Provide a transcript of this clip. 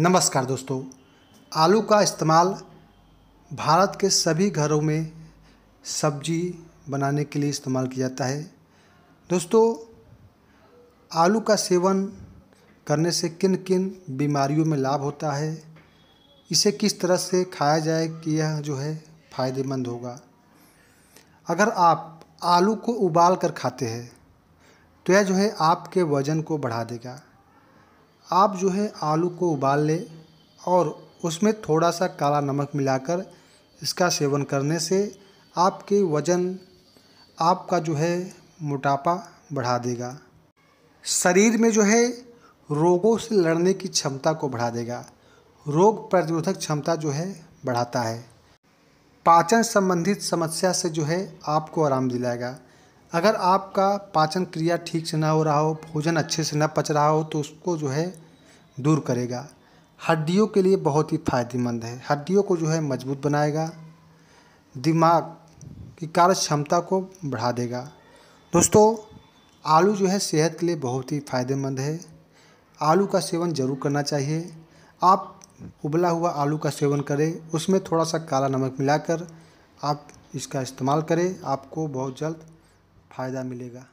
नमस्कार दोस्तों आलू का इस्तेमाल भारत के सभी घरों में सब्जी बनाने के लिए इस्तेमाल किया जाता है दोस्तों आलू का सेवन करने से किन किन बीमारियों में लाभ होता है इसे किस तरह से खाया जाए कि यह जो है फ़ायदेमंद होगा अगर आप आलू को उबाल कर खाते हैं तो यह जो है आपके वज़न को बढ़ा देगा आप जो है आलू को उबाल लें और उसमें थोड़ा सा काला नमक मिलाकर इसका सेवन करने से आपके वज़न आपका जो है मोटापा बढ़ा देगा शरीर में जो है रोगों से लड़ने की क्षमता को बढ़ा देगा रोग प्रतिरोधक क्षमता जो है बढ़ाता है पाचन संबंधित समस्या से जो है आपको आराम दिलाएगा अगर आपका पाचन क्रिया ठीक से ना हो रहा हो भोजन अच्छे से ना पच रहा हो तो उसको जो है दूर करेगा हड्डियों के लिए बहुत ही फायदेमंद है हड्डियों को जो है मजबूत बनाएगा दिमाग की कार्य क्षमता को बढ़ा देगा दोस्तों आलू जो है सेहत के लिए बहुत ही फायदेमंद है आलू का सेवन जरूर करना चाहिए आप उबला हुआ आलू का सेवन करें उसमें थोड़ा सा काला नमक मिलाकर आप इसका इस्तेमाल करें आपको बहुत जल्द फ़ायदा मिलेगा